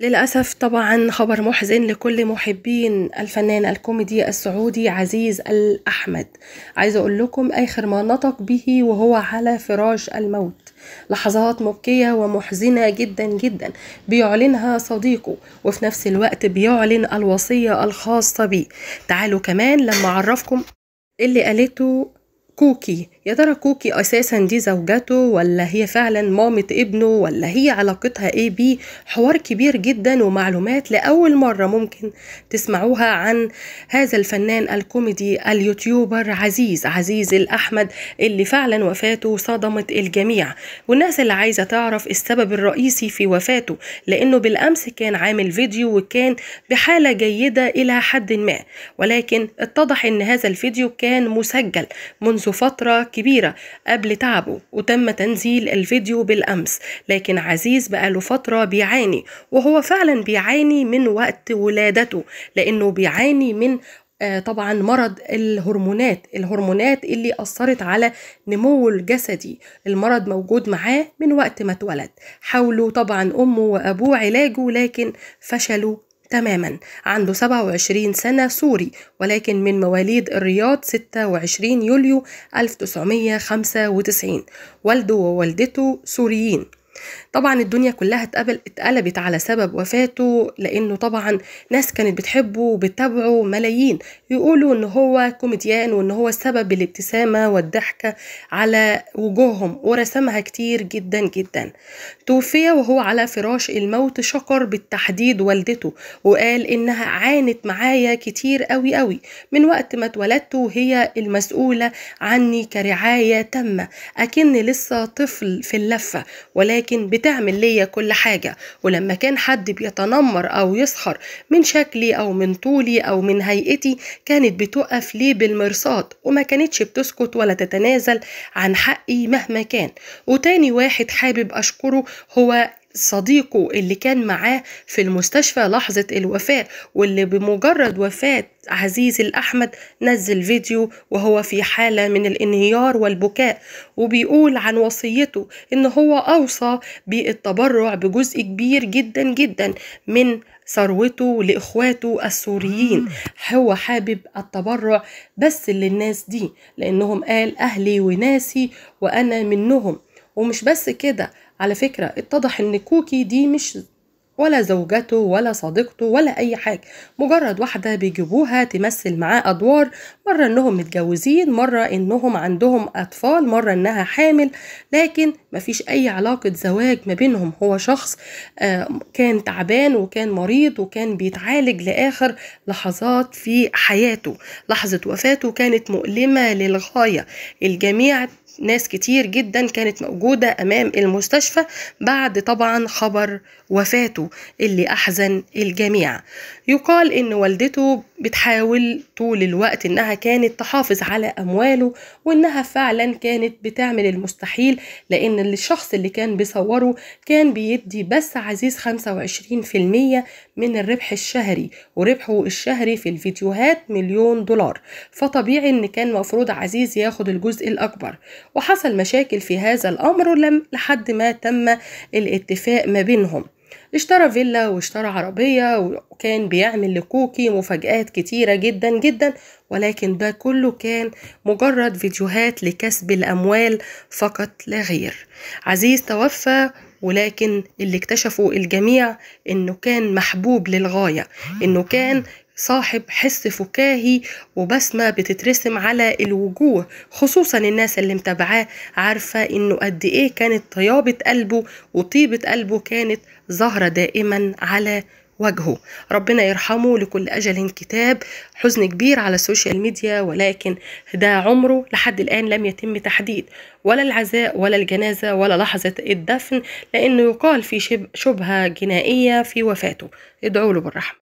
للأسف طبعا خبر محزن لكل محبين الفنان الكوميدي السعودي عزيز الأحمد عايز أقول لكم آخر ما نطق به وهو على فراش الموت لحظات مبكية ومحزنة جدا جدا بيعلنها صديقه وفي نفس الوقت بيعلن الوصية الخاصة بيه تعالوا كمان لما أعرفكم اللي قالته كوكي يا ترى كوكي اساسا دي زوجته ولا هي فعلا مامة ابنه ولا هي علاقتها ايه بيه حوار كبير جدا ومعلومات لاول مرة ممكن تسمعوها عن هذا الفنان الكوميدي اليوتيوبر عزيز عزيز الاحمد اللي فعلا وفاته صدمت الجميع والناس اللي عايزة تعرف السبب الرئيسي في وفاته لانه بالامس كان عامل فيديو وكان بحالة جيدة الى حد ما ولكن اتضح ان هذا الفيديو كان مسجل منذ فترة كبيرة قبل تعبه وتم تنزيل الفيديو بالأمس لكن عزيز بقاله فترة بيعاني وهو فعلا بيعاني من وقت ولادته لأنه بيعاني من آه، طبعا مرض الهرمونات الهرمونات اللي أثرت على نموه الجسدي المرض موجود معاه من وقت ما اتولد حاولوا طبعا أمه وأبوه علاجه لكن فشلوا تماما عنده 27 سنة سوري ولكن من مواليد الرياض 26 يوليو 1995 والده ووالدته سوريين طبعا الدنيا كلها اتقلبت على سبب وفاته لانه طبعا ناس كانت بتحبه وبتتابعه ملايين يقولوا ان هو كوميديان وان هو السبب الابتسامه والضحكه على وجوههم ورسمها كتير جدا جدا توفي وهو على فراش الموت شكر بالتحديد والدته وقال انها عانت معايا كتير قوي قوي من وقت ما اتولدت وهي المسؤوله عني كرعايه تامه اكن لسه طفل في اللفه ولكن لكن بتعمل ليا كل حاجة ولما كان حد بيتنمر أو يسخر من شكلي أو من طولي أو من هيئتي كانت بتقف لي بالمرصاد وما كانتش بتسكت ولا تتنازل عن حقي مهما كان وتاني واحد حابب أشكره هو صديقه اللي كان معاه في المستشفى لحظة الوفاة واللي بمجرد وفاة عزيز الأحمد نزل فيديو وهو في حالة من الانهيار والبكاء وبيقول عن وصيته إن هو أوصى بالتبرع بجزء كبير جدا جدا من ثروته لإخواته السوريين هو حابب التبرع بس للناس دي لأنهم قال أهلي وناسي وأنا منهم ومش بس كده على فكرة اتضح ان كوكي دي مش ولا زوجته ولا صديقته ولا اي حاجة مجرد واحدة بيجيبوها تمثل معاه ادوار مرة انهم متجوزين مرة انهم عندهم اطفال مرة انها حامل لكن مفيش اي علاقة زواج ما بينهم هو شخص آه، كان تعبان وكان مريض وكان بيتعالج لاخر لحظات في حياته لحظة وفاته كانت مؤلمة للغاية الجميع ناس كتير جدا كانت موجودة أمام المستشفى بعد طبعا خبر وفاته اللي أحزن الجميع يقال إن والدته بتحاول طول الوقت إنها كانت تحافظ على أمواله وإنها فعلا كانت بتعمل المستحيل لأن الشخص اللي كان بيصوره كان بيدي بس عزيز 25% من الربح الشهري وربحه الشهري في الفيديوهات مليون دولار فطبيعي ان كان مفروض عزيز ياخد الجزء الاكبر وحصل مشاكل في هذا الامر لم لحد ما تم الاتفاق ما بينهم اشترى فيلا واشترى عربية وكان بيعمل لكوكي مفاجآت كتيرة جدا جدا ولكن ده كله كان مجرد فيديوهات لكسب الأموال فقط لا غير عزيز توفى ولكن اللي اكتشفوا الجميع انه كان محبوب للغايه انه كان صاحب حس فكاهي وبسمة بتترسم على الوجوه خصوصا الناس اللي متابعاه عارفة انه قد ايه كانت طيابة قلبه وطيبة قلبه كانت ظاهرة دائما على وجهه ربنا يرحمه لكل أجل كتاب حزن كبير على السوشيال ميديا ولكن ده عمره لحد الآن لم يتم تحديد ولا العزاء ولا الجنازة ولا لحظة الدفن لأنه يقال في شبهة جنائية في وفاته ادعوا له بالرحمة